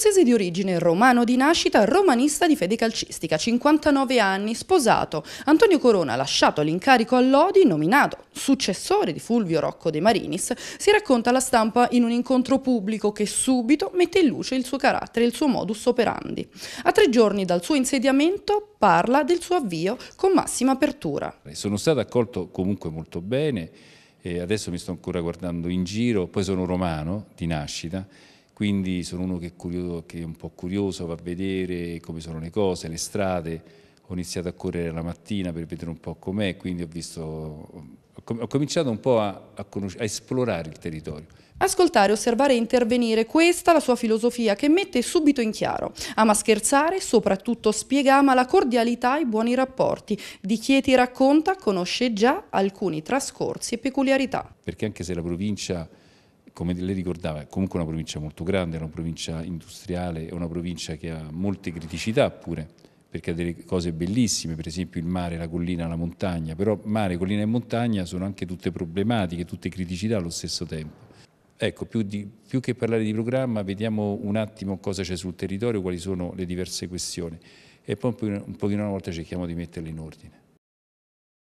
Abruzzese di origine, romano di nascita, romanista di fede calcistica, 59 anni, sposato. Antonio Corona, lasciato l'incarico a Lodi, nominato successore di Fulvio Rocco De Marinis, si racconta alla stampa in un incontro pubblico che subito mette in luce il suo carattere e il suo modus operandi. A tre giorni dal suo insediamento parla del suo avvio con massima apertura. Eh, sono stato accolto comunque molto bene, e adesso mi sto ancora guardando in giro, poi sono romano di nascita, quindi sono uno che è, curioso, che è un po' curioso, va a vedere come sono le cose, le strade. Ho iniziato a correre la mattina per vedere un po' com'è, quindi ho, visto, ho cominciato un po' a, a, a esplorare il territorio. Ascoltare, osservare e intervenire, questa è la sua filosofia che mette subito in chiaro. Ama scherzare, soprattutto spiega, ama la cordialità e i buoni rapporti. Di chi ti racconta, conosce già alcuni trascorsi e peculiarità. Perché anche se la provincia come lei ricordava, è comunque una provincia molto grande, è una provincia industriale, è una provincia che ha molte criticità pure, perché ha delle cose bellissime, per esempio il mare, la collina, la montagna, però mare, collina e montagna sono anche tutte problematiche, tutte criticità allo stesso tempo. Ecco, più, di, più che parlare di programma, vediamo un attimo cosa c'è sul territorio, quali sono le diverse questioni e poi un pochino, un pochino alla volta cerchiamo di metterle in ordine.